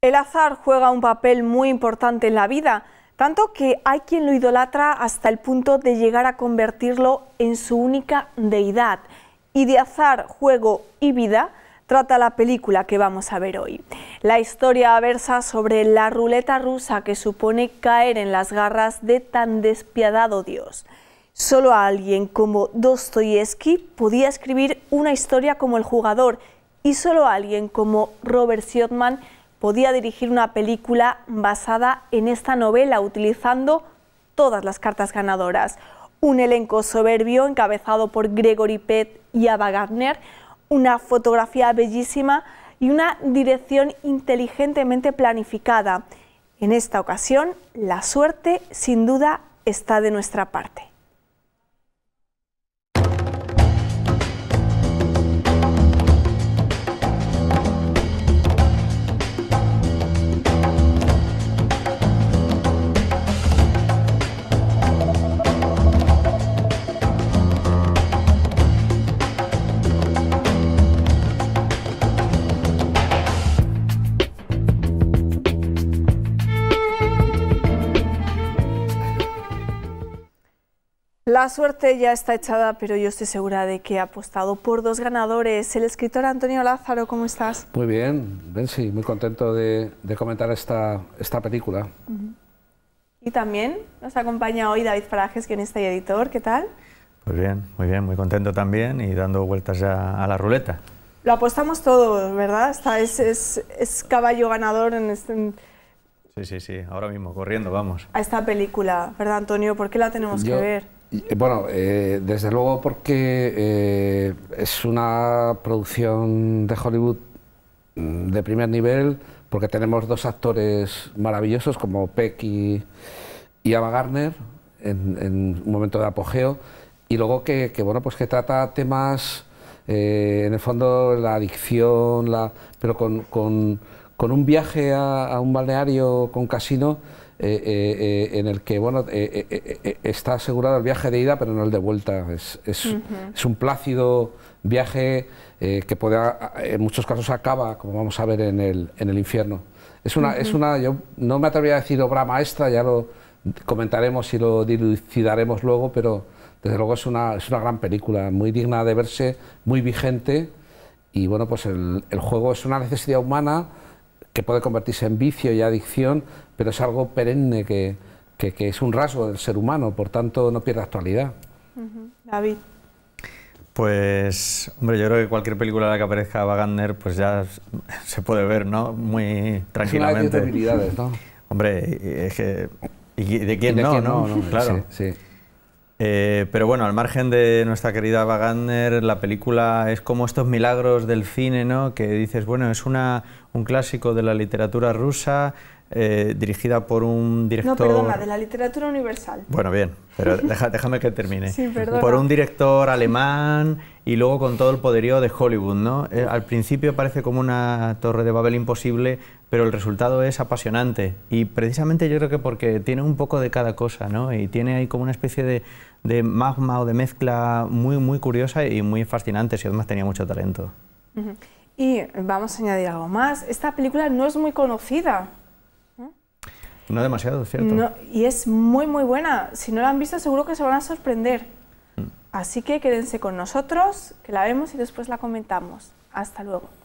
El azar juega un papel muy importante en la vida, tanto que hay quien lo idolatra hasta el punto de llegar a convertirlo en su única deidad. Y de azar, juego y vida trata la película que vamos a ver hoy. La historia versa sobre la ruleta rusa que supone caer en las garras de tan despiadado Dios. Solo alguien como Dostoyevsky podía escribir una historia como El jugador y solo alguien como Robert Siotman podía dirigir una película basada en esta novela utilizando todas las cartas ganadoras. Un elenco soberbio encabezado por Gregory Pett y Ava Gardner, una fotografía bellísima y una dirección inteligentemente planificada. En esta ocasión, la suerte sin duda está de nuestra parte. La suerte ya está echada, pero yo estoy segura de que ha apostado por dos ganadores. El escritor Antonio Lázaro, ¿cómo estás? Muy bien, Bensi, muy contento de, comentar esta, esta película. Y también nos acompaña hoy David quien guionista y editor. ¿Qué tal? Pues bien, muy bien, muy contento también y dando vueltas ya a la ruleta. Lo apostamos todo, ¿verdad? Está, es, es, caballo ganador en este... Sí, sí, sí, ahora mismo, corriendo, vamos. A esta película, ¿verdad, Antonio? ¿Por qué la tenemos que ver? Eh, bueno, eh, desde luego porque eh, es una producción de Hollywood mm, de primer nivel, porque tenemos dos actores maravillosos como Peck y, Ava Gardner en, un momento de apogeo, y luego que, bueno, pues que trata temas, en el fondo la adicción, la, pero con con un viaje a, un balneario con casino eh, eh, eh, en el que bueno está asegurado el viaje de ida pero no el de vuelta es, un plácido viaje que en muchos casos acaba como vamos a ver en el, en el infierno es una es una yo no me atrevería a decir obra maestra ya lo comentaremos y lo dilucidaremos luego pero desde luego es una es una gran película muy digna de verse muy vigente y bueno pues el, el juego es una necesidad humana que puede convertirse en vicio y adicción, pero es algo perenne que, es un rasgo del ser humano, por tanto no pierde actualidad. David. Pues, hombre, yo creo que cualquier película en la que aparezca Wagner, pues ya se puede ver, ¿no? Muy tranquilamente. Es una de ¿no? Hombre, es que... ¿Y de quién, no, no, Claro. sí. Eh, pero bueno, al margen de nuestra querida Ava la película es como estos milagros del cine, ¿no? Que dices, bueno, es una, un clásico de la literatura rusa, eh, dirigida por un director... No, perdona, de la literatura universal. Bueno, bien, pero déjame que termine. sí, Por un director alemán y luego con todo el poderío de Hollywood, ¿no? Eh, al principio parece como una torre de Babel imposible, pero el resultado es apasionante. Y precisamente yo creo que porque tiene un poco de cada cosa, ¿no? Y tiene ahí como una especie de, magma o de mezcla muy, muy curiosa y muy fascinante, si además tenía mucho talento. Y vamos a añadir algo más. Esta película no es muy conocida. No demasiado, ¿cierto? y es muy, muy buena. Si no la han visto, seguro que se van a sorprender. Mm. Así que quédense con nosotros, que la vemos y después la comentamos. Hasta luego.